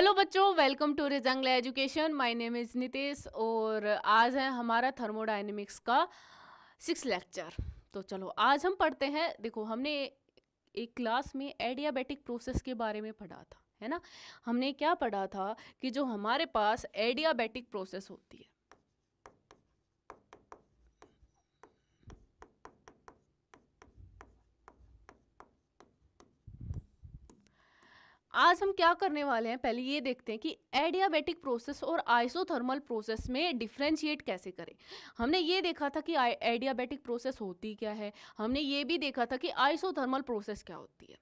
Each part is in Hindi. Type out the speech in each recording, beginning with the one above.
हेलो बच्चों welcome to Rezang La education my name is Nitesh और आज है हमारा थर्मोडाइनमिक्स का सिक्स लेक्चर तो चलो आज हम पढ़ते हैं देखो हमने एक क्लास में एडियाबेटिक प्रोसेस के बारे में पढ़ा था है ना हमने क्या पढ़ा था कि जो हमारे पास एडियाबेटिक प्रोसेस होती है आज हम क्या करने वाले हैं पहले ये देखते हैं कि एडियाबेटिक प्रोसेस और आइसोथर्मल प्रोसेस में डिफ्रेंशिएट कैसे करें हमने ये देखा था कि एडियाबेटिक प्रोसेस होती क्या है हमने ये भी देखा था कि आइसोथर्मल प्रोसेस क्या होती है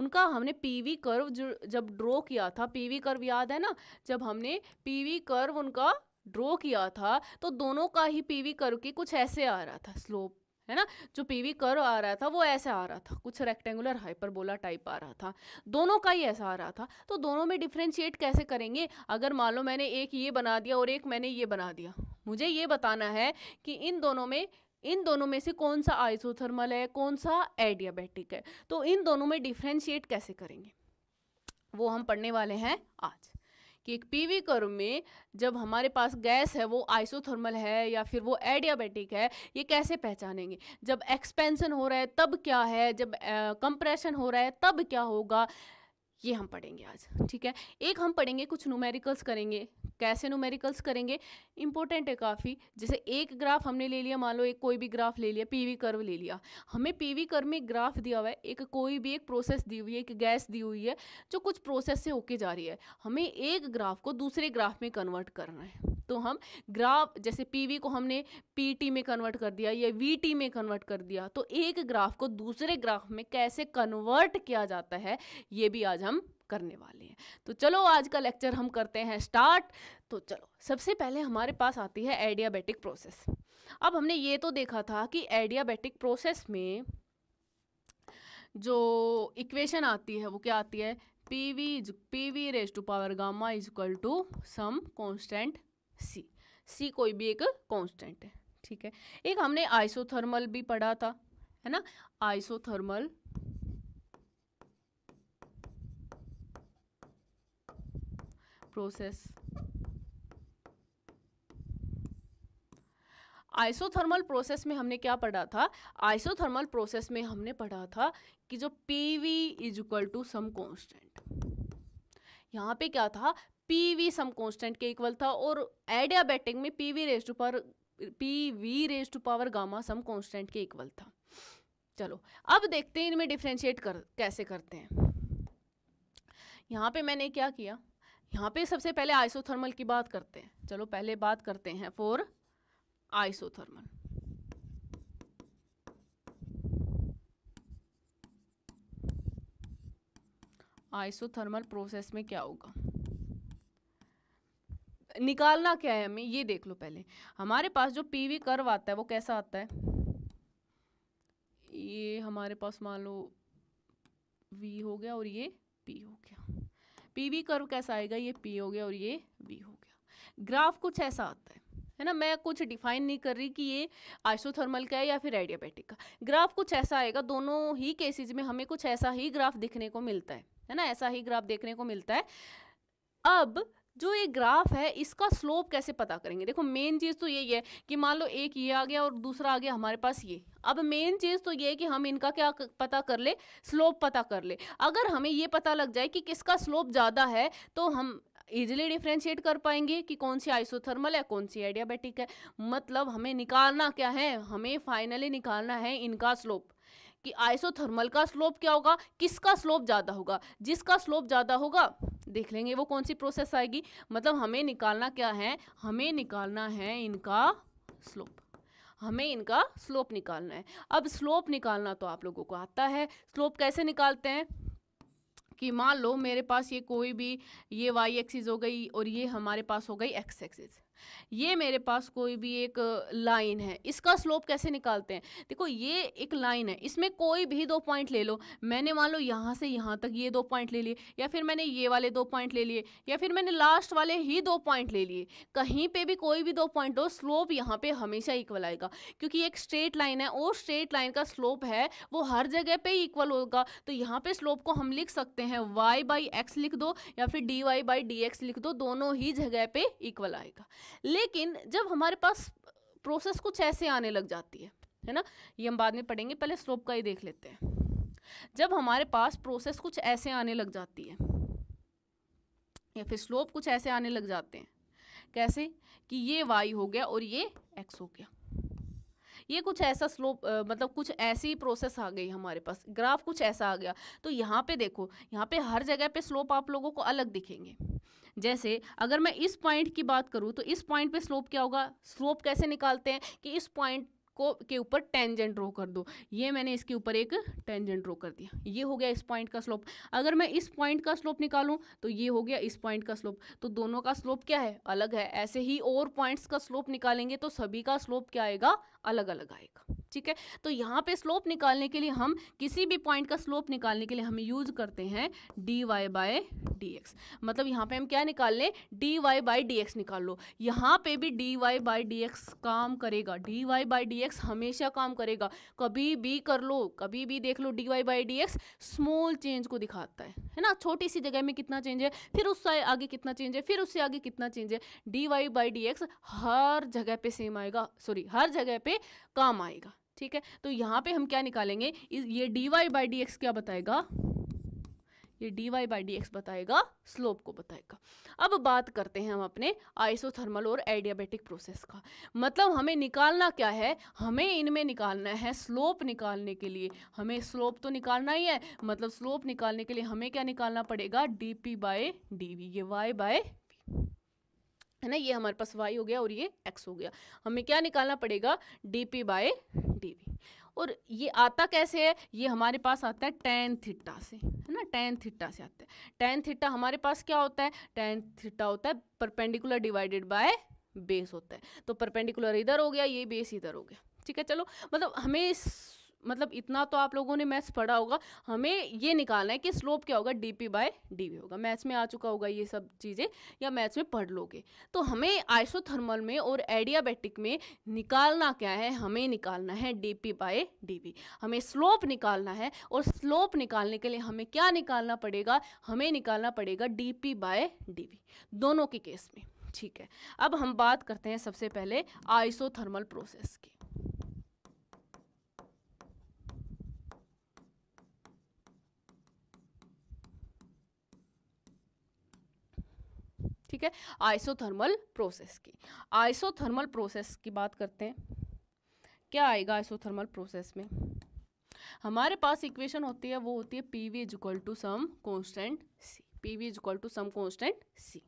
उनका हमने पीवी कर्व जब ड्रॉ किया था पीवी कर्व याद है ना जब हमने पीवी कर्व उनका ड्रॉ किया था तो दोनों का ही पीवी कर्व के कुछ ऐसे आ रहा था स्लोप है ना जो पीवी कर आ रहा था वो ऐसे आ रहा था कुछ रेक्टेंगुलर हाइपरबोला टाइप आ रहा था दोनों का ही ऐसा आ रहा था तो दोनों में डिफ्रेंशिएट कैसे करेंगे अगर मान लो मैंने एक ये बना दिया और एक मैंने ये बना दिया मुझे ये बताना है कि इन दोनों में इन दोनों में से कौन सा आइसोथर्मल है कौन सा एडियाबैटिक है तो इन दोनों में डिफ्रेंशिएट कैसे करेंगे वो हम पढ़ने वाले हैं आज कि एक पीवी कर्व में जब हमारे पास गैस है वो आइसोथर्मल है या फिर वो एडियाबेटिक है ये कैसे पहचानेंगे जब एक्सपेंसन हो रहा है तब क्या है जब कंप्रेशन हो रहा है तब क्या होगा ये हम पढ़ेंगे आज ठीक है एक हम पढ़ेंगे कुछ न्यूमेरिकल्स करेंगे कैसे न्यूमेरिकल्स करेंगे इंपॉर्टेंट है काफ़ी जैसे एक ग्राफ हमने ले लिया मान लो एक कोई भी ग्राफ ले लिया पीवी कर्व ले लिया हमें पीवी कर्व में एक ग्राफ दिया हुआ है एक कोई भी एक प्रोसेस दी हुई है एक गैस दी हुई है जो कुछ प्रोसेस से होके जा रही है हमें एक ग्राफ को दूसरे ग्राफ में कन्वर्ट करना है तो हम ग्राफ जैसे पीवी को हमने पीटी में कन्वर्ट कर दिया या वीटी में कन्वर्ट कर दिया तो एक ग्राफ को दूसरे ग्राफ में कैसे कन्वर्ट किया जाता है ये भी आज हम करने वाले हैं तो चलो आज का लेक्चर हम करते हैं स्टार्ट तो चलो सबसे पहले हमारे पास आती है एडियाबेटिक प्रोसेस अब हमने ये तो देखा था कि एडियाबेटिक प्रोसेस में जो इक्वेशन आती है वो क्या आती है P V P V raise to power gamma equal to some constant C C कोई भी एक कांस्टेंट है ठीक है एक हमने आइसोथर्मल भी पढ़ा था है ना आइसोथर्मल प्रोसेस आइसोथर्मल प्रोसेस में हमने क्या पढ़ा था आइसोथर्मल प्रोसेस में हमने पढ़ा था कि जो P V is equal to some constant यहाँ पे क्या था पी वी सम कॉन्स्टेंट के इक्वल था और एडियाबैटिक में P V raise to power P V raise to power gamma some constant के इक्वल था चलो अब देखते हैं इनमें डिफ्रेंशिएट कर कैसे करते हैं यहाँ पे मैंने क्या किया यहाँ पे सबसे पहले आइसोथर्मल की बात करते हैं चलो पहले बात करते हैं फॉर आइसोथर्मल आइसोथर्मल प्रोसेस में क्या होगा निकालना क्या है हमें ये देख लो पहले हमारे पास जो पीवी कर्व आता है वो कैसा आता है ये हमारे पास मान लो वी हो गया और ये पी हो गया पी वी कर्व कैसा आएगा ये पी हो गया और ये वी हो गया ग्राफ कुछ ऐसा आता है है ना मैं कुछ डिफाइन नहीं कर रही कि ये आइसोथर्मल का है या फिर एडियाबेटिक का ग्राफ कुछ ऐसा आएगा दोनों ही केसेस में हमें कुछ ऐसा ही ग्राफ दिखने को मिलता है है ना ऐसा ही ग्राफ देखने को मिलता है अब जो ये ग्राफ है इसका स्लोप कैसे पता करेंगे देखो मेन चीज़ तो यही है कि मान लो एक ये आ गया और दूसरा आ गया हमारे पास ये अब मेन चीज़ तो ये है कि हम इनका क्या पता कर ले स्लोप पता कर ले अगर हमें ये पता लग जाए कि किसका स्लोप ज़्यादा है तो हम इजिली डिफ्रेंशिएट कर पाएंगे कि कौन सी आइसोथर्मल है कौन सी एडियाबेटिक है मतलब हमें निकालना क्या है हमें फाइनली निकालना है इनका स्लोप कि आइसोथर्मल का स्लोप क्या होगा किसका स्लोप ज़्यादा होगा जिसका स्लोप ज़्यादा होगा देख लेंगे वो कौन सी प्रोसेस आएगी मतलब हमें निकालना क्या है हमें निकालना है इनका स्लोप हमें इनका स्लोप निकालना है अब स्लोप निकालना तो आप लोगों को आता है स्लोप कैसे निकालते हैं कि मान लो मेरे पास ये कोई भी ये वाई एक्सिस हो गई और ये हमारे पास हो गई एक्स एक्सिस ये मेरे पास कोई भी एक लाइन है इसका स्लोप कैसे निकालते हैं देखो ये एक लाइन है इसमें कोई भी दो पॉइंट ले लो मैंने मान लो यहाँ से यहाँ तक ये दो पॉइंट ले लिए या फिर मैंने ये वाले दो पॉइंट ले लिए या फिर मैंने लास्ट वाले ही दो पॉइंट ले लिए कहीं पर भी कोई भी दो पॉइंट हो स्लोप यहाँ पर हमेशा इक्वल आएगा क्योंकि एक स्ट्रेट लाइन है और स्ट्रेट लाइन का स्लोप है वो हर जगह पर इक्वल होगा तो यहाँ पर स्लोप को हम लिख सकते हैं वाई बाई एक्स लिख दो या फिर D Y by D X लिख दो दोनों ही जगह पर इक्वल आएगा लेकिन जब हमारे पास प्रोसेस कुछ ऐसे आने लग जाती है है ना ये हम बाद में पढ़ेंगे पहले स्लोप का ही देख लेते हैं जब हमारे पास प्रोसेस कुछ ऐसे आने लग जाती है या फिर स्लोप कुछ ऐसे आने लग जाते हैं कैसे कि ये वाई हो गया और ये एक्स हो गया ये कुछ ऐसा स्लोप मतलब कुछ ऐसी प्रोसेस आ गई हमारे पास ग्राफ कुछ ऐसा आ गया तो यहाँ पे देखो यहाँ पे हर जगह पे स्लोप आप लोगों को अलग दिखेंगे जैसे अगर मैं इस पॉइंट की बात करूँ तो इस पॉइंट पे स्लोप क्या होगा स्लोप कैसे निकालते हैं कि इस पॉइंट को के ऊपर टेंजेंट ड्रो कर दो ये मैंने इसके ऊपर एक टेंजेंट ड्रो कर दिया ये हो गया इस पॉइंट का स्लोप अगर मैं इस पॉइंट का स्लोप निकालूं तो ये हो गया इस पॉइंट का स्लोप तो दोनों का स्लोप क्या है अलग है ऐसे ही और पॉइंट्स का स्लोप निकालेंगे तो सभी का स्लोप क्या आएगा अलग अलग आएगा ठीक है तो यहाँ पे स्लोप निकालने के लिए हम किसी भी पॉइंट का स्लोप निकालने के लिए हम यूज करते हैं D Y by D X मतलब यहाँ पे हम क्या निकाल लें D Y by D X निकाल लो यहाँ पे भी D Y by D X काम करेगा D Y by D X हमेशा काम करेगा कभी भी कर लो कभी भी देख लो D Y by D X small change को दिखाता है है ना छोटी सी जगह में कितना चेंज है फिर उससे आगे कितना चेंज है फिर उससे आगे कितना चेंज है D Y by D X हर जगह पे सेम आएगा सॉरी हर जगह पे काम आएगा ठीक है तो यहाँ पे हम क्या निकालेंगे ये D Y by D X क्या बताएगा ये D Y by D X बताएगा स्लोप को बताएगा अब बात करते हैं हम अपने आइसोथर्मल और एडियाबेटिक प्रोसेस का मतलब हमें निकालना क्या है हमें इनमें निकालना है स्लोप निकालने के लिए हमें स्लोप तो निकालना ही है मतलब स्लोप निकालने के लिए हमें क्या निकालना पड़ेगा D P by D V ये वाई बाय है ना ये हमारे पास वाई हो गया और ये एक्स हो गया हमें क्या निकालना पड़ेगा D P by D V और ये आता कैसे है ये हमारे पास आता है टेन थीटा से है ना टेन थीटा से आता है टेन थीटा हमारे पास क्या होता है टेन थीटा होता है परपेंडिकुलर डिवाइडेड बाय बेस होता है तो परपेंडिकुलर इधर हो गया ये बेस इधर हो गया ठीक है चलो मतलब हमें मतलब इतना तो आप लोगों ने मैथ्स पढ़ा होगा हमें ये निकालना है कि स्लोप क्या होगा D P by D V होगा मैथ्स में आ चुका होगा ये सब चीज़ें या मैथ्स में पढ़ लोगे तो हमें आइसोथर्मल में और एडियाबेटिक में निकालना क्या है हमें निकालना है D P by D V हमें स्लोप निकालना है और स्लोप निकालने के लिए हमें क्या निकालना पड़ेगा हमें निकालना पड़ेगा D P by D V दोनों के केस में ठीक है अब हम बात करते हैं सबसे पहले आइसोथर्मल प्रोसेस की ठीक है आइसोथर्मल प्रोसेस की आइसोथर्मल प्रोसेस की बात करते हैं क्या आएगा आइसोथर्मल प्रोसेस में हमारे पास इक्वेशन होती है वो होती है P V is equal to some constant C P V is equal to some constant C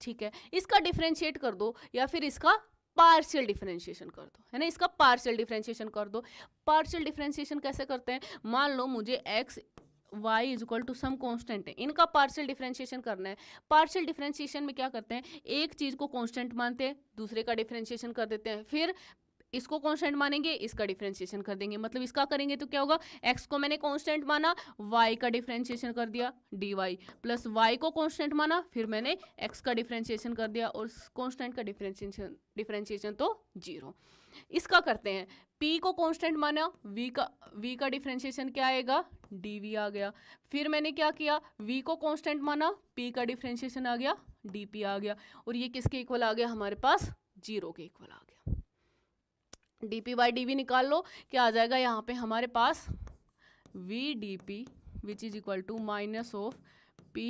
ठीक है इसका डिफ्रेंशिएट कर दो या फिर इसका पार्शियल डिफ्रेंशिएशन कर दो है ना इसका पार्शियल डिफ्रेंशिएशन कर दो पार्शियल डिफ्रेंशिएशन कैसे करते हैं मान लो मुझे X y is equal to some constant है इनका पार्शियल डिफ्रेंशिएशन करना है पार्शियल डिफ्रेंशिएशन में क्या करते हैं एक चीज़ को कॉन्स्टेंट मानते हैं दूसरे का डिफ्रेंशिएशन कर देते हैं फिर इसको कॉन्स्टेंट मानेंगे इसका डिफ्रेंशिएशन कर देंगे मतलब इसका करेंगे तो क्या होगा एक्स को मैंने कॉन्स्टेंट माना वाई का डिफ्रेंशिएशन कर दिया डी वाई प्लस वाई को कॉन्स्टेंट माना फिर मैंने एक्स का डिफ्रेंशिएशन कर दिया और कॉन्स्टेंट का डिफ्रेंशिएशन डिफ्रेंशिएशन तो जीरो इसका करते हैं पी को कांस्टेंट माना वी का वी का डिफ्रेंशिएशन क्या आएगा डी वी आ गया फिर मैंने क्या किया वी को कांस्टेंट माना पी का डिफ्रेंशिएशन आ गया डी पी आ गया और ये किसके इक्वल आ गया हमारे पास जीरो के इक्वल आ गया D P by D V निकाल लो क्या आ जाएगा यहाँ पे हमारे पास V D P which is equal to minus of P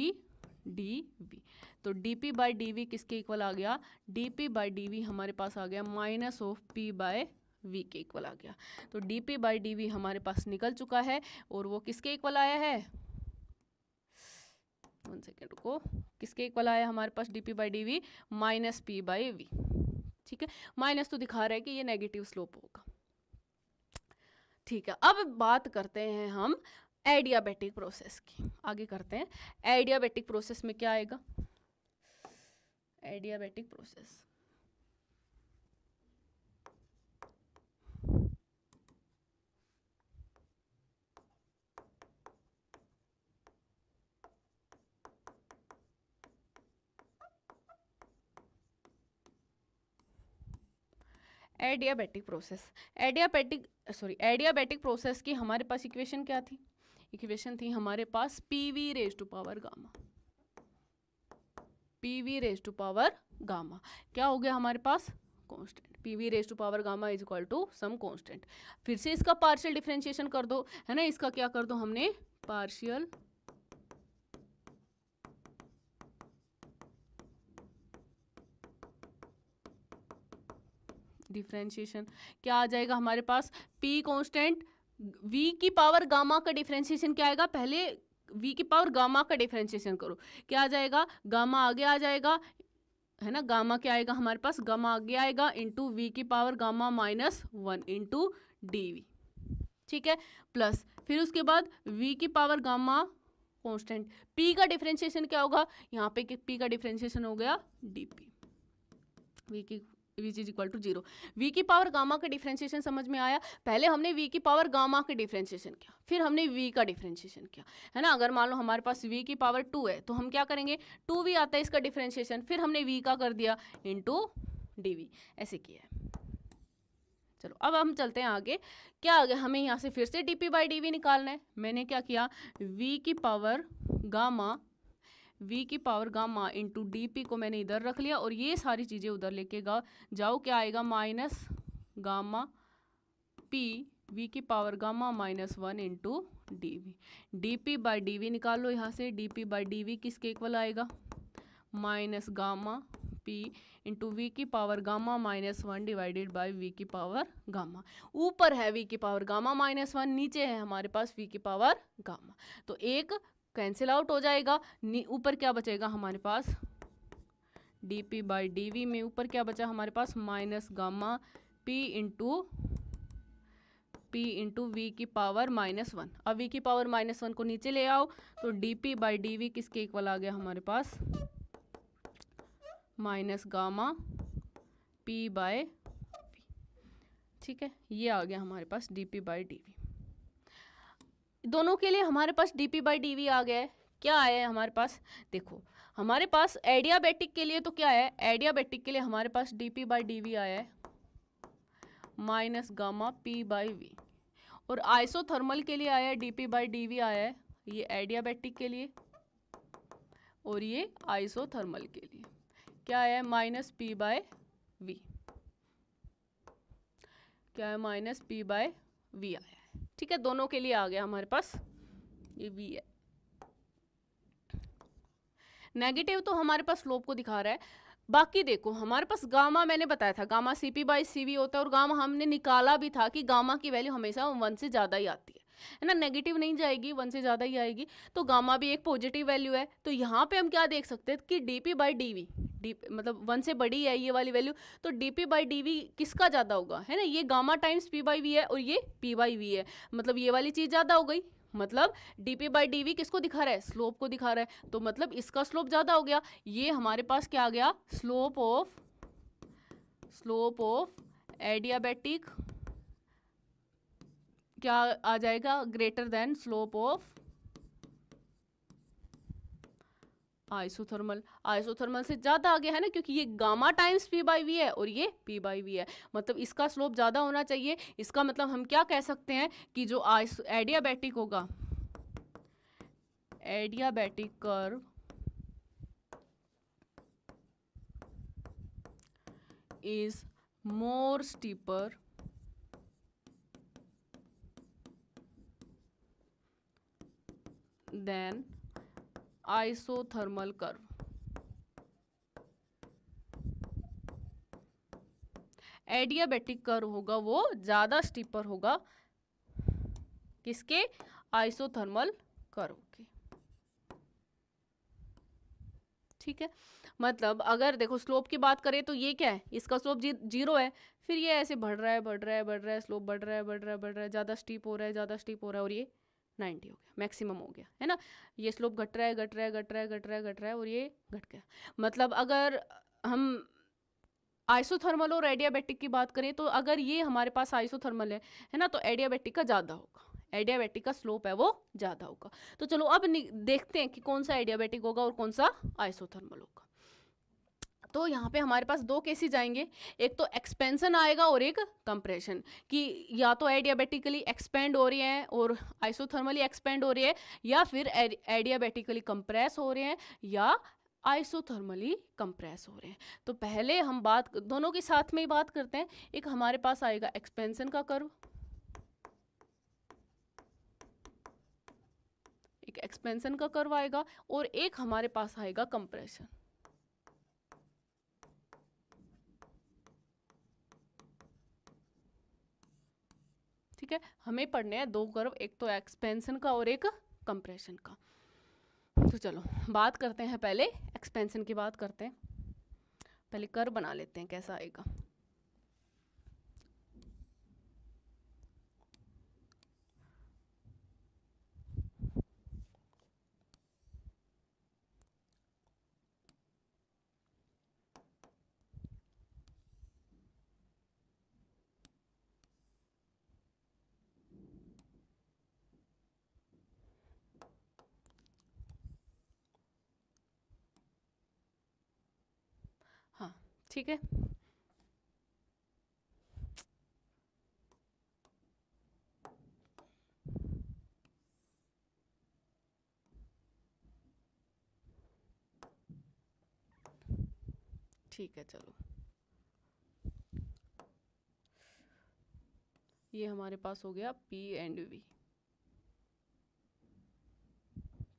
D V तो D P by D V किसके इक्वल आ गया D P by D V हमारे पास आ गया minus of P by V के इक्वल आ गया तो D P by D V हमारे पास निकल चुका है और वो किसके इक्वल आया है वन सेकेंड को किसके इक्वल आया हमारे पास D P by D V minus P by V ठीक है माइनस तो दिखा रहा है कि ये नेगेटिव स्लोप होगा ठीक है अब बात करते हैं हम एडियाबेटिक प्रोसेस की आगे करते हैं एडियाबेटिक प्रोसेस में क्या आएगा adiabatic process adiabatic process adiabatic sorry adiabatic process की हमारे पास इक्वेशन क्या थी इक्वेशन थी हमारे पास P V raise to power gamma P V raise to power gamma क्या हो गया हमारे पास constant P V raise to power gamma is equal to some constant फिर से इसका पार्शियल डिफ्रेंशिएशन कर दो है ना इसका क्या कर दो हमने पार्शियल डिफ्रेंशिएशन क्या आ जाएगा हमारे पास पी कॉन्स्टेंट वी की पावर गामा का डिफ्रेंशिएशन क्या आएगा पहले वी की पावर गामा का डिफ्रेंशिएशन करो क्या आ जाएगा गामा आगे आ जाएगा है ना गामा क्या आएगा हमारे पास गामा आगे आएगा इंटू वी की power gamma minus one into D V ठीक है प्लस फिर उसके बाद वी की पावर गामा कांस्टेंट पी का डिफ्रेंशिएशन क्या होगा यहाँ पे पी का डिफ्रेंशिएशन हो गया डी पी वी की which is equal to zero V की पावर गामा का डिफ्रेंशिएशन समझ में आया पहले हमने वी की पावर गामा का डिफ्रेंशिएशन किया फिर हमने वी का डिफ्रेंशिएशन किया है ना अगर मान लो हमारे पास वी की पावर टू है तो हम क्या करेंगे टू वी आता है इसका डिफ्रेंशिएशन फिर हमने वी का कर दिया इंटू डी ऐसे किया है चलो अब हम चलते हैं आगे क्या आगे हमें यहाँ से फिर से D P by D V निकालना है मैंने क्या किया वी की पावर गामा वी की power gamma into D P को मैंने इधर रख लिया और ये सारी चीज़ें उधर लेके गा जाओ क्या आएगा माइनस गामा पी वी की power gamma minus one into D V D P by D V निकाल लो यहाँ से D P by D V किसके इक्वल आएगा minus gamma P into V की power gamma minus one divided by V की पावर गामा ऊपर है वी की पावर गामा माइनस वन नीचे है हमारे पास वी की पावर गामा तो एक कैंसिल आउट हो जाएगा ऊपर क्या बचेगा हमारे पास D P by D V में ऊपर क्या बचा हमारे पास minus gamma P into P into V की पावर माइनस वन अब वी की पावर माइनस वन को नीचे ले आओ तो D P by D V किसके इक्वल आ गया हमारे पास माइनस गामा पी बाय ठीक है ये आ गया हमारे पास D P by D V दोनों के लिए हमारे पास D P by D V आ गया है क्या आया है हमारे पास देखो हमारे पास एडियाबेटिक के लिए तो क्या है एडियाबेटिक के लिए हमारे पास D P by D V आया है minus gamma P by V और आइसोथर्मल के लिए आया है D P by D V आया है ये एडियाबेटिक के लिए और ये आइसोथर्मल के लिए क्या आया है माइनस पी बाय वी क्या है माइनस पी बाय वी आया ठीक है दोनों के लिए आ गया हमारे पास ये वी है नेगेटिव तो हमारे पास स्लोप को दिखा रहा है बाकी देखो हमारे पास गामा मैंने बताया था gamma C P by C V होता है और गामा हमने निकाला भी था कि गामा की वैल्यू हमेशा वन से ज़्यादा ही आती है है ना नेगेटिव नहीं जाएगी वन से ज़्यादा ही आएगी तो गामा भी एक पॉजिटिव वैल्यू है तो यहाँ पे हम क्या देख सकते हैं कि D P by D V D मतलब वन से बड़ी है ये वाली वैल्यू तो D P by D V किसका ज़्यादा होगा है ना ये gamma times P by V है और ये पी बाई वी है मतलब ये वाली चीज़ ज़्यादा हो गई मतलब D P by D V किसको दिखा रहा है स्लोप को दिखा रहा है तो मतलब इसका स्लोप ज़्यादा हो गया ये हमारे पास क्या आ गया slope of slope of adiabatic क्या आ जाएगा greater than slope of isothermal isothermal से ज़्यादा आगे है ना क्योंकि ये gamma times P by V है और ये पी बाई वी है मतलब इसका स्लोप ज़्यादा होना चाहिए इसका मतलब हम क्या कह सकते हैं कि जो आइस एडियाबैटिक होगा adiabatic curve is more steeper than isothermal curve adiabatic curve होगा वो ज़्यादा स्टीपर होगा किसके आइसोथर्मल कर्व के ठीक है मतलब अगर देखो स्लोप की बात करें तो ये क्या है इसका स्लोप जी, जीरो है फिर ये ऐसे बढ़ रहा है बढ़ रहा है बढ़ रहा है स्लोप बढ़ रहा है बढ़ रहा है बढ़ रहा है ज़्यादा स्टीप हो रहा है ज़्यादा स्टीप हो रहा है और ये नाइन्टी हो गया मैक्सिमम हो गया है ना ये स्लोप घट रहा है घट रहा है घट रहा है घट रहा है घट रहा है और ये घट गया मतलब अगर हम आइसोथर्मल और एडियाबेटिक की बात करें तो अगर ये हमारे पास आइसोथर्मल है है ना तो एडियाबेटिक का ज़्यादा होगा एडियाबेटिक का स्लोप है वो ज़्यादा होगा तो चलो अब देखते हैं कि कौन सा एडियाबेटिक होगा और कौन सा आइसोथर्मल होगा तो यहाँ पे हमारे पास दो केसेस आएंगे एक तो एक्सपेंसन आएगा और एक कंप्रेशन कि या तो एडियाबेटिकली एक्सपेंड हो रही है और आइसोथर्मली एक्सपेंड हो रही है या फिर एडियाबेटिकली कंप्रेस हो रहे हैं या आइसोथर्मली कंप्रेस हो रहे हैं तो पहले हम बात दोनों के साथ में ही बात करते हैं एक हमारे पास आएगा एक्सपेंसन का कर्व एक एक्सपेंसन का कर्व आएगा और एक हमारे पास आएगा कंप्रेशन ठीक है हमें पढ़ने हैं दो कर्व एक तो एक्सपेंसन का और एक कंप्रेशन का तो चलो बात करते हैं पहले एक्सपेंसन की बात करते हैं पहले कर बना लेते हैं कैसा आएगा ठीक है ठीक है चलो ये हमारे पास हो गया पी एंड वी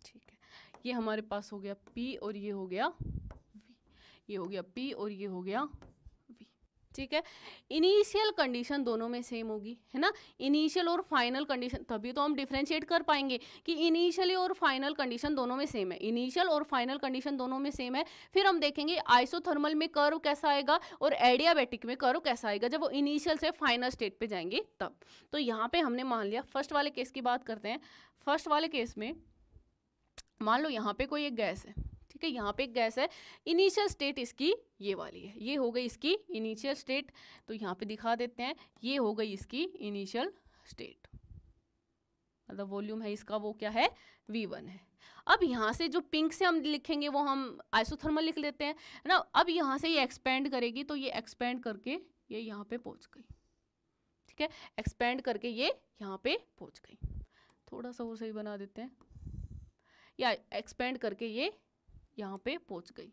ठीक है ये हमारे पास हो गया पी और ये हो गया ये हो गया पी और ये हो गया वी ठीक है इनिशियल कंडीशन दोनों में सेम होगी है ना इनिशियल और फाइनल कंडीशन तभी तो हम डिफ्रेंशिएट कर पाएंगे कि इनिशियली और फाइनल कंडीशन दोनों में सेम है इनिशियल और फाइनल कंडीशन दोनों में सेम है फिर हम देखेंगे आइसोथर्मल में कर्व कैसा आएगा और एडियाबेटिक में कर्व कैसा आएगा जब वो इनिशियल से फाइनल स्टेट पर जाएंगे तब तो यहाँ पर हमने मान लिया फर्स्ट वाले केस की बात करते हैं फर्स्ट वाले केस में मान लो यहाँ पे कोई एक गैस है ठीक है यहाँ पे एक गैस है इनिशियल स्टेट इसकी ये वाली है ये हो गई इसकी इनिशियल स्टेट तो यहाँ पे दिखा देते हैं ये हो गई इसकी इनिशियल स्टेट मतलब वॉल्यूम है इसका वो क्या है वी है अब यहाँ से जो पिंक से हम लिखेंगे वो हम आइसोथर्मल लिख लेते हैं ना अब यहाँ से ये एक्सपेंड करेगी तो ये एक्सपेंड करके ये यहाँ पे पहुँच गई ठीक है एक्सपेंड करके ये यहाँ पे पहुँच गई थोड़ा सा और सही बना देते हैं या एक्सपेंड करके ये यहाँ पे पहुँच गई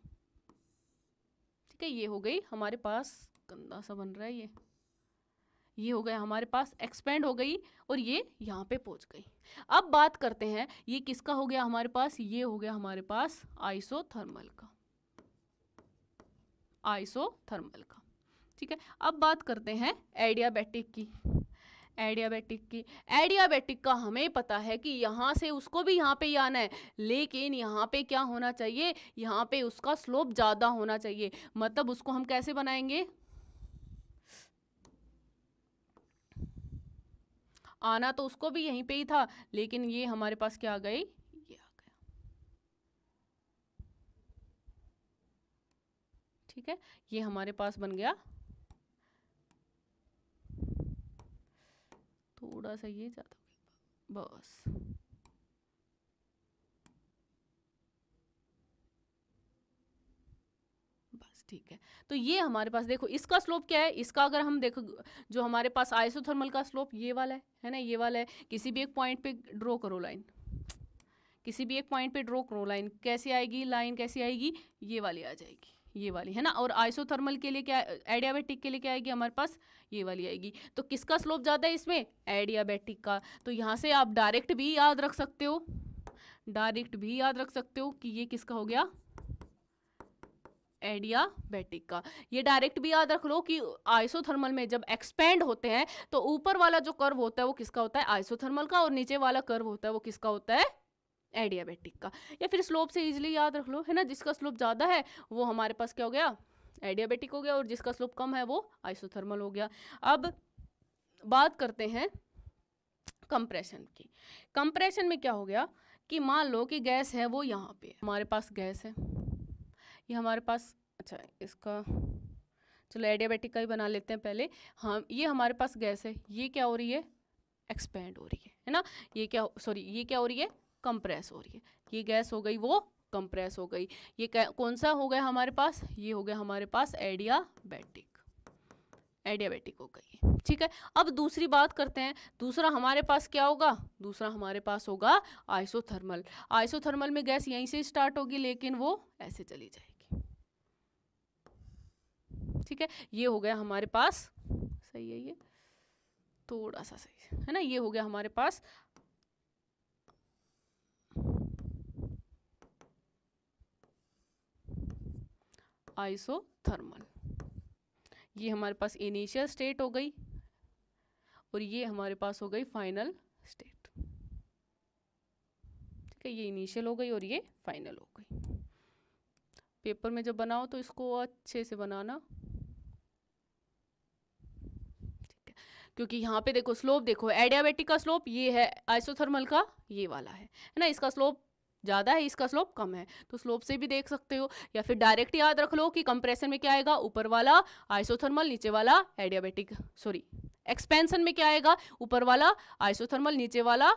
ठीक है ये हो गई हमारे पास गंदा सा बन रहा है ये ये हो गया हमारे पास एक्सपेंड हो गई और ये यहाँ पे पहुँच गई अब बात करते हैं ये किसका हो गया हमारे पास ये हो गया हमारे पास आइसोथर्मल का आइसोथर्मल का ठीक है अब बात करते हैं एडियाबैटिक की एडियाबेटिक की एडियाबेटिक का हमें पता है कि यहाँ से उसको भी यहाँ पे ही आना है लेकिन यहाँ पे क्या होना चाहिए यहाँ पे उसका स्लोप ज़्यादा होना चाहिए मतलब उसको हम कैसे बनाएंगे आना तो उसको भी यहीं पे ही था लेकिन ये हमारे पास क्या आ गई ये आ गया ठीक है ये हमारे पास बन गया थोड़ा सा ये ज़्यादा बस बस ठीक है तो ये हमारे पास देखो इसका स्लोप क्या है इसका अगर हम देखो जो हमारे पास आइसोथर्मल का स्लोप ये वाला है है ना ये वाला है किसी भी एक पॉइंट पे ड्रॉ करो लाइन किसी भी एक पॉइंट पे ड्रॉ करो लाइन कैसी आएगी लाइन कैसी आएगी ये वाली आ जाएगी ये वाली है ना और आइसोथर्मल के लिए क्या एडियाबेटिक के लिए क्या आएगी हमारे पास ये वाली आएगी तो किसका स्लोप ज़्यादा है इसमें एडियाबेटिक का तो यहाँ से आप डायरेक्ट भी याद रख सकते हो डायरेक्ट भी याद रख सकते हो कि ये किसका हो गया एडियाबेटिक का ये डायरेक्ट भी याद रख लो कि आइसोथर्मल में जब एक्सपेंड होते हैं तो ऊपर वाला जो कर्व होता है वो किसका होता है आइसोथर्मल का और नीचे वाला कर्व होता है वो किसका होता है एडियाबेटिक का या फिर स्लोप से इजीली याद रख लो है ना जिसका स्लोप ज़्यादा है वो हमारे पास क्या हो गया एडियाबेटिक हो गया और जिसका स्लोप कम है वो आइसोथर्मल हो गया अब बात करते हैं कंप्रेशन की कंप्रेशन में क्या हो गया कि मान लो कि गैस है वो यहाँ पे हमारे पास गैस है ये हमारे पास अच्छा इसका चलो एडियाबेटिक का ही बना लेते हैं पहले हम हाँ, ये हमारे पास गैस है ये क्या हो रही है एक्सपेंड हो रही है है ना ये क्या सॉरी ये क्या हो रही है कंप्रेस हो रही है ये गैस हो गई वो कंप्रेस हो गई ये कौन सा हो गया हमारे पास ये हो गया हमारे पास एडियाबैटिक एडियाबैटिक हो गई ठीक है अब दूसरी बात करते हैं दूसरा हमारे पास क्या होगा दूसरा हमारे पास होगा आइसोथर्मल आइसोथर्मल में गैस यहीं से स्टार्ट होगी लेकिन वो ऐसे चली जाएगी ठीक है ये हो गया हमारे पास सही है ये थोड़ा सा सही है ना ये हो गया हमारे पास आइसोथर्मल ये हमारे पास इनिशियल स्टेट हो गई और ये हमारे पास हो गई फाइनल स्टेट ठीक है ये इनिशियल हो गई और ये फाइनल हो गई पेपर में जब बनाओ तो इसको अच्छे से बनाना ठीक है क्योंकि यहाँ पे देखो स्लोप देखो एडियाबेटिक का स्लोप ये है आइसोथर्मल का ये वाला है है ना इसका स्लोप ज़्यादा है इसका स्लोप कम है तो स्लोप से भी देख सकते हो या फिर डायरेक्ट याद रख लो कि कंप्रेशन में क्या आएगा ऊपर वाला आइसोथर्मल नीचे वाला एडियाबेटिक सॉरी एक्सपेंशन में क्या आएगा ऊपर वाला आइसोथर्मल नीचे वाला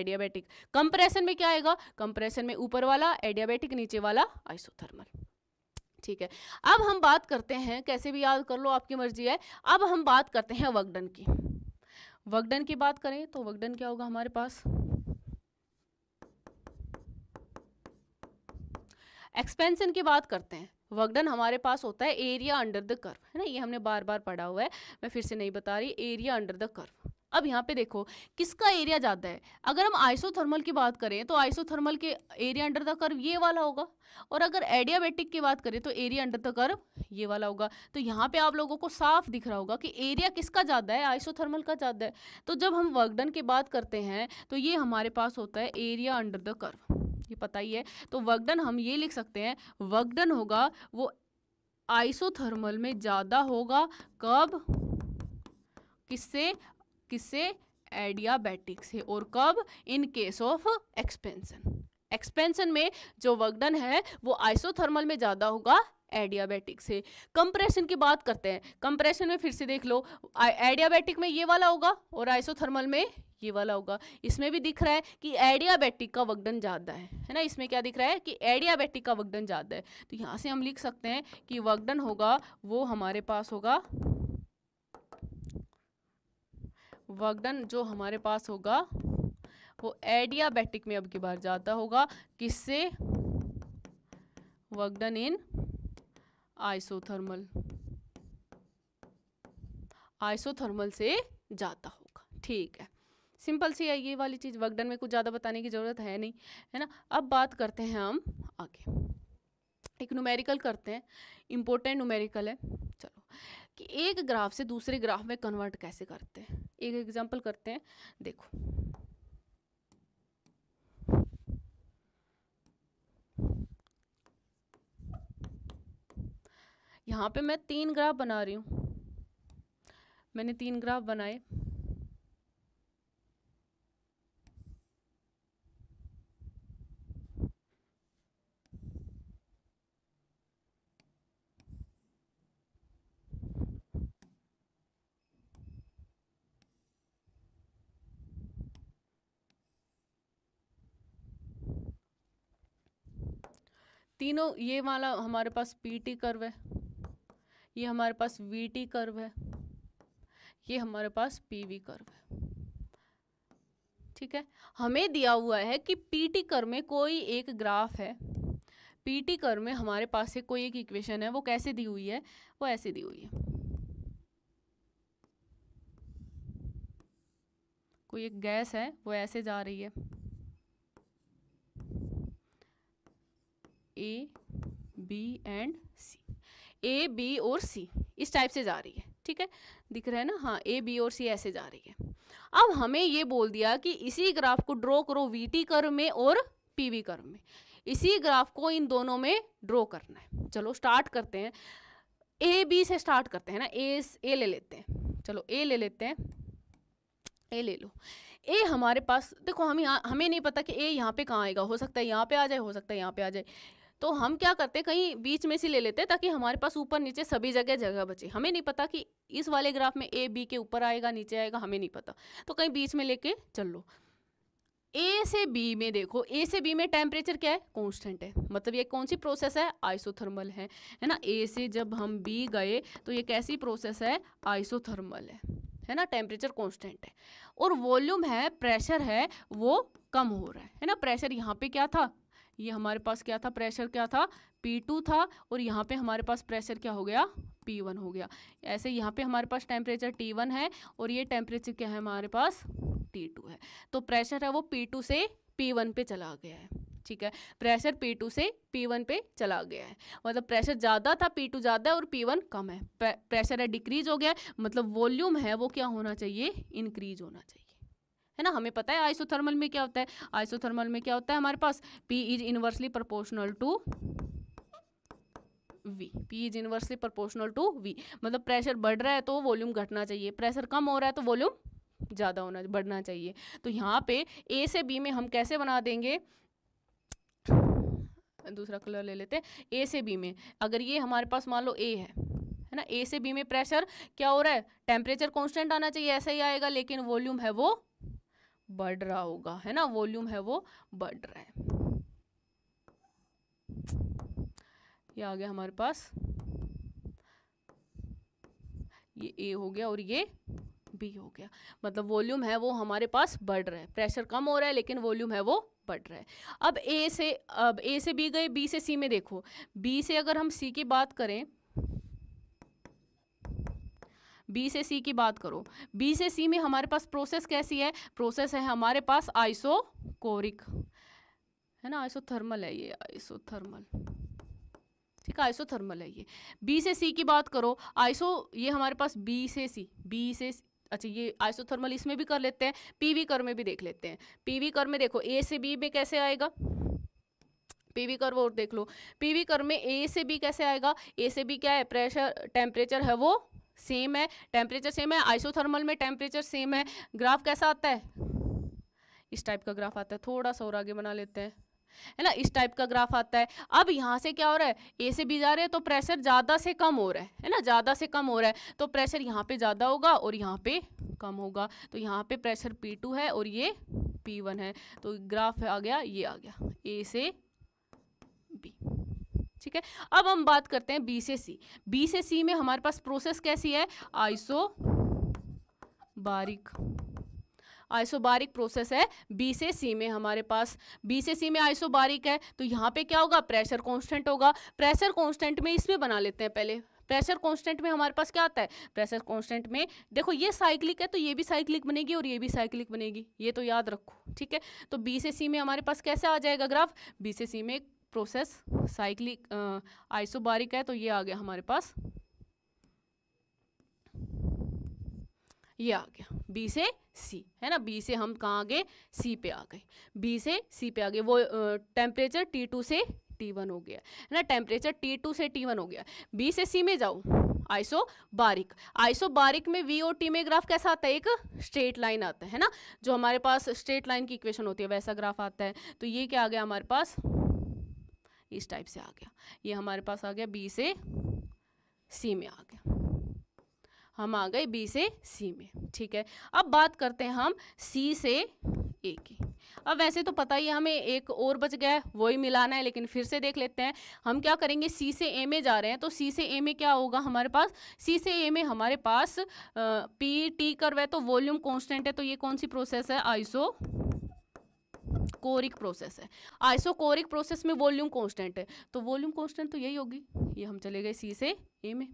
एडियाबेटिक कंप्रेशन में क्या आएगा कंप्रेशन में ऊपर वाला एडियाबेटिक नीचे वाला आइसोथर्मल ठीक है अब हम बात करते हैं कैसे भी याद कर लो आपकी मर्जी है अब हम बात करते हैं वगडन की वगडन की बात करें तो वगडन क्या होगा हमारे पास एक्सपेंसन की बात करते हैं वर्कडन हमारे पास होता है एरिया अंडर द कर्व है ना ये हमने बार बार पढ़ा हुआ है मैं फिर से नहीं बता रही एरिया अंडर द कर्व अब यहाँ पे देखो किसका एरिया ज़्यादा है अगर हम आइसोथर्मल की बात करें तो आइसोथर्मल के एरिया अंडर द कर्व ये वाला होगा और अगर एडियाबेटिक की बात करें तो एरिया अंडर द कर्व ये वाला होगा तो यहाँ पे आप लोगों को साफ दिख रहा होगा कि एरिया किसका ज़्यादा है आइसोथर्मल का ज़्यादा है तो जब हम वर्कडन की बात करते हैं तो ये हमारे पास होता है एरिया अंडर द कर्व ये पता ही है तो वर्कडन हम ये लिख सकते हैं वर्कडन होगा वो आइसोथर्मल में ज़्यादा होगा कब किससे किससे एडियाबैटिक से और कब in case of expansion expansion में जो वर्कडन है वो आइसोथर्मल में ज़्यादा होगा एडियाबैटिक से कंप्रेशन की बात करते हैं कंप्रेशन में फिर से देख लो एडियाबैटिक में ये वाला होगा और आइसोथर्मल में ये वाला होगा इसमें भी दिख रहा है कि एडियाबैटिक का वगडन ज़्यादा है है ना इसमें क्या दिख रहा है कि एडियाबैटिक का वगडन ज़्यादा है तो यहाँ से हम लिख सकते हैं कि वगडन होगा वो हमारे पास होगा वगडन जो हमारे पास होगा वो एडियाबैटिक में अब की बार ज़्यादा होगा किससे वगडन इन आइसोथर्मल आइसोथर्मल से ज़्यादा होगा ठीक है सिंपल सी है ये वाली चीज़ वर्कडन में कुछ ज़्यादा बताने की ज़रूरत है नहीं है ना अब बात करते हैं हम आगे एक न्यूमेरिकल करते हैं इम्पोर्टेंट नुमेरिकल है चलो कि एक ग्राफ से दूसरे ग्राफ में कन्वर्ट कैसे करते हैं एक एग्जाम्पल करते हैं देखो यहाँ पे मैं तीन ग्राफ बना रही हूँ मैंने तीन ग्राफ बनाए तीनों ये वाला हमारे पास पी टी कर्व है ये हमारे पास वी टी कर्व है ये हमारे पास पी वी कर्व है ठीक है हमें दिया हुआ है कि पी टी कर्व में कोई एक ग्राफ है पी टी कर्व में हमारे पास से कोई एक इक्वेशन है वो कैसे दी हुई है वो ऐसे दी हुई है कोई एक गैस है वो ऐसे जा रही है A B and C A B और सी इस टाइप से जा रही है ठीक है दिख रहा है ना हाँ ए बी और सी ऐसे जा रही है अब हमें ये बोल दिया कि इसी ग्राफ को ड्रॉ करो वी टी कर्व में और पी वी कर्व में इसी ग्राफ को इन दोनों में ड्रॉ करना है चलो स्टार्ट करते हैं ए बी से स्टार्ट करते हैं ना ए ए ले लेते हैं चलो ए ले लेते हैं ए ले लो ए हमारे पास देखो हम यहाँ हमें नहीं पता कि ए यहाँ पे कहाँ आएगा हो सकता है यहाँ पे आ जाए हो सकता है यहाँ पे आ जाए तो हम क्या करते कहीं बीच में से ले लेते ताकि हमारे पास ऊपर नीचे सभी जगह जगह बचे हमें नहीं पता कि इस वाले ग्राफ में ए बी के ऊपर आएगा नीचे आएगा हमें नहीं पता तो कहीं बीच में लेके चल लो ए से बी में देखो ए से बी में टेम्परेचर क्या है कॉन्स्टेंट है मतलब ये कौन सी प्रोसेस है आइसोथर्मल है है ना ए से जब हम बी गए तो ये कैसी प्रोसेस है आइसोथर्मल है है ना टेम्परेचर कॉन्स्टेंट है और वॉल्यूम है प्रेशर है वो कम हो रहा है है ना प्रेशर यहाँ पे क्या था ये हमारे पास क्या था प्रेशर क्या था P2 था और यहाँ पे हमारे पास प्रेशर क्या हो गया P1 हो गया ऐसे यहाँ पे हमारे पास टेम्परेचर T1 है और ये टेम्परेचर क्या है हमारे पास T2 है तो प्रेशर है वो P2 से P1 पे चला गया है ठीक है प्रेशर P2 से P1 पे चला गया है मतलब प्रेशर ज़्यादा था P2 ज़्यादा है और P1 कम है प्रेशर है डिक्रीज हो गया है मतलब वॉल्यूम है वो क्या होना चाहिए इंक्रीज होना चाहिए है ना हमें पता है आइसोथर्मल में क्या होता है आइसोथर्मल में क्या होता है हमारे पास P is inversely proportional to V P is inversely proportional to V मतलब प्रेशर बढ़ रहा है तो वॉल्यूम घटना चाहिए प्रेशर कम हो रहा है तो वॉल्यूम ज़्यादा होना बढ़ना चाहिए तो यहाँ पे ए से बी में हम कैसे बना देंगे दूसरा कलर ले लेते हैं ए से बी में अगर ये हमारे पास मान लो ए है है ना ए से बी में प्रेशर क्या हो रहा है टेम्परेचर कॉन्स्टेंट आना चाहिए ऐसा ही आएगा लेकिन वॉल्यूम है वो बढ़ रहा होगा है ना वॉल्यूम है वो बढ़ रहा है ये आ गया हमारे पास ये ए हो गया और ये बी हो गया मतलब वॉल्यूम है वो हमारे पास बढ़ रहा है प्रेशर कम हो रहा है लेकिन वॉल्यूम है वो बढ़ रहा है अब ए से अब ए से बी गए बी से सी में देखो बी से अगर हम सी की बात करें बी से सी की बात करो बी से सी में हमारे पास प्रोसेस कैसी है प्रोसेस है हमारे पास आइसोकोरिक है ना आइसोथर्मल है ये आइसोथर्मल ठीक है आइसोथर्मल है ये बी से सी की बात करो आइसो ये हमारे पास बी से सी बी से सी, अच्छा ये आइसोथर्मल इसमें भी कर लेते हैं पीवी कर में भी देख लेते हैं पीवी कर में देखो ए से बी में कैसे आएगा पीवी कर और देख लो पीवी कर में ए से बी कैसे आएगा ए से बी क्या है प्रेशर टेम्परेचर है वो सेम है टेम्परेचर सेम है आइसोथर्मल में टेम्परेचर सेम है ग्राफ कैसा आता है इस टाइप का ग्राफ आता है थोड़ा सा और आगे बना लेते हैं है ना इस टाइप का ग्राफ आता है अब यहाँ से क्या हो रहा है ए से बी जा रहे हैं तो प्रेशर ज़्यादा से कम हो रहा है है ना ज़्यादा से कम हो रहा है तो प्रेशर यहाँ पे ज़्यादा होगा और यहाँ पे कम होगा तो यहाँ पे प्रेशर पी टू है और ये पी वन है तो ग्राफ आ गया ये आ गया ए से ठीक है अब हम बात करते हैं बी से सी बी से सी में हमारे पास प्रोसेस कैसी है आइसो बारिक आइसोबारिक प्रोसेस है बी से सी में हमारे पास बी से सी में आइसोबारिक है तो यहाँ पे क्या होगा प्रेशर कांस्टेंट होगा प्रेशर कांस्टेंट में इसमें बना लेते हैं पहले प्रेशर कांस्टेंट में हमारे पास क्या आता है प्रेशर कांस्टेंट में देखो ये साइक्लिक है तो ये भी साइक्लिक बनेगी और ये भी साइक्लिक बनेगी ये तो याद रखो ठीक है तो बी से सी में हमारे पास कैसे आ जाएगा ग्राफ बी से सी में प्रोसेस साइक्लिक आइसोबारिक है तो ये आ गया हमारे पास ये आ गया बी से सी है ना बी से हम कहाँ आ गए सी पे आ गए बी से सी पे आ गए वो टेम्परेचर टी टू से टी वन हो गया है ना टेम्परेचर टी टू से टी वन हो गया बी से सी में जाओ आइसो बारिक आइसो बारिक में वी और टी में ग्राफ कैसा आता है एक स्ट्रेट लाइन आता है ना जो हमारे पास स्ट्रेट लाइन की इक्वेशन होती है वैसा ग्राफ आता है तो ये क्या आ गया हमारे पास इस टाइप से आ गया ये हमारे पास आ गया बी से सी में आ गया हम आ गए बी से सी में ठीक है अब बात करते हैं हम सी से ए की अब वैसे तो पता ही हमें एक और बच गया है वही मिलाना है लेकिन फिर से देख लेते हैं हम क्या करेंगे सी से ए में जा रहे हैं तो सी से ए में क्या होगा हमारे पास सी से ए में हमारे पास पी टी कर्व है तो वॉल्यूम कांस्टेंट है तो ये कौन सी प्रोसेस है आइसो कोरिक प्रोसेस है आइसोकोरिक प्रोसेस में वॉल्यूम कांस्टेंट है तो वॉल्यूम कांस्टेंट तो यही होगी ये हम चले गए सी से ए में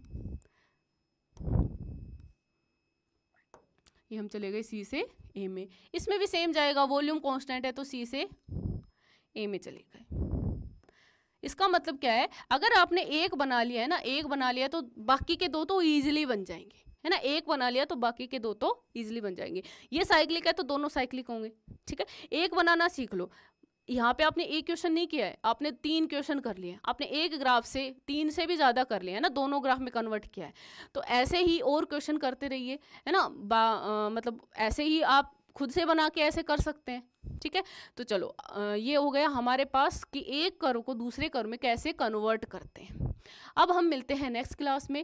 ये हम चले गए सी से ए में इसमें भी सेम जाएगा वॉल्यूम कांस्टेंट है तो सी से ए में चले गए इसका मतलब क्या है अगर आपने एक बना लिया है ना एक बना लिया तो बाकी के दो तो ईजिली बन जाएंगे है ना एक बना लिया तो बाकी के दो तो ईजिली बन जाएंगे ये साइक्लिक है तो दोनों साइक्लिक होंगे ठीक है एक बनाना सीख लो यहाँ पे आपने एक क्वेश्चन नहीं किया है आपने तीन क्वेश्चन कर लिए आपने एक ग्राफ से तीन से भी ज़्यादा कर लिया है ना दोनों ग्राफ में कन्वर्ट किया है तो ऐसे ही और क्वेश्चन करते रहिए है ना आ, मतलब ऐसे ही आप खुद से बना के ऐसे कर सकते हैं ठीक है तो चलो आ, ये हो गया हमारे पास कि एक कर को दूसरे कर में कैसे कन्वर्ट करते हैं अब हम मिलते हैं नेक्स्ट क्लास में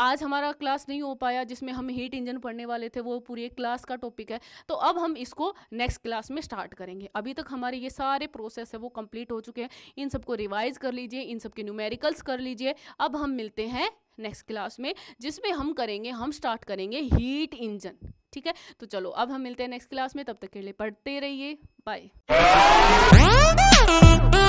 आज हमारा क्लास नहीं हो पाया जिसमें हम हीट इंजन पढ़ने वाले थे वो पूरी एक क्लास का टॉपिक है तो अब हम इसको नेक्स्ट क्लास में स्टार्ट करेंगे अभी तक हमारे ये सारे प्रोसेस है वो कंप्लीट हो चुके हैं इन सबको रिवाइज कर लीजिए इन सबके न्यूमेरिकल्स कर लीजिए अब हम मिलते हैं नेक्स्ट क्लास में जिसमें हम करेंगे हम स्टार्ट करेंगे हीट इंजन ठीक है तो चलो अब हम मिलते हैं नेक्स्ट क्लास में तब तक के लिए पढ़ते रहिए बाय